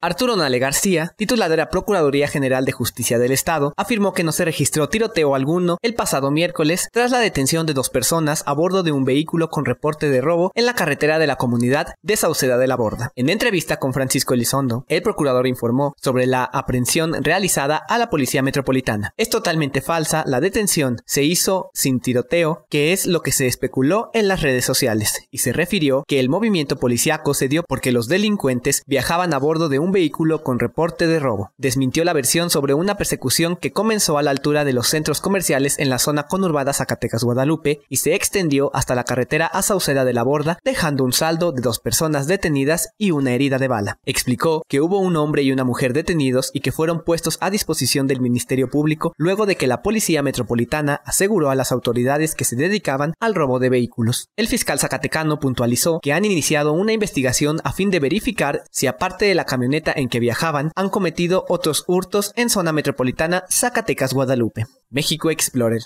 Arturo Nale García, titular de la Procuraduría General de Justicia del Estado, afirmó que no se registró tiroteo alguno el pasado miércoles tras la detención de dos personas a bordo de un vehículo con reporte de robo en la carretera de la comunidad de Sauceda de la Borda. En entrevista con Francisco Elizondo, el procurador informó sobre la aprehensión realizada a la Policía Metropolitana. Es totalmente falsa, la detención se hizo sin tiroteo, que es lo que se especuló en las redes sociales, y se refirió que el movimiento policíaco se dio porque los delincuentes viajaban a bordo de un vehículo con reporte de robo. Desmintió la versión sobre una persecución que comenzó a la altura de los centros comerciales en la zona conurbada Zacatecas-Guadalupe y se extendió hasta la carretera a Sauceda de la Borda, dejando un saldo de dos personas detenidas y una herida de bala. Explicó que hubo un hombre y una mujer detenidos y que fueron puestos a disposición del Ministerio Público luego de que la Policía Metropolitana aseguró a las autoridades que se dedicaban al robo de vehículos. El fiscal zacatecano puntualizó que han iniciado una investigación a fin de verificar si aparte de la camioneta en que viajaban han cometido otros hurtos en zona metropolitana Zacatecas-Guadalupe. México Explorer.